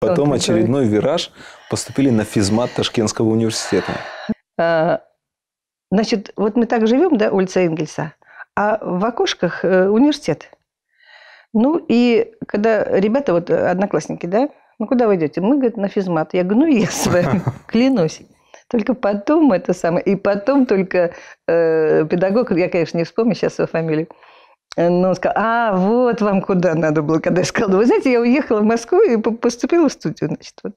Потом очередной вираж поступили на физмат Ташкентского университета. А, значит, вот мы так живем, да, улица Энгельса, а в окошках э, университет. Ну и когда ребята, вот одноклассники, да, ну куда вы идете? Мы, говорит, на физмат. Я говорю, ну я с вами, клянусь. Только потом это самое, и потом только э, педагог, я, конечно, не вспомню сейчас его фамилию, но ну, он сказал, а вот вам куда надо было, когда я сказала, вы знаете, я уехала в Москву и поступила в студию, значит, вот.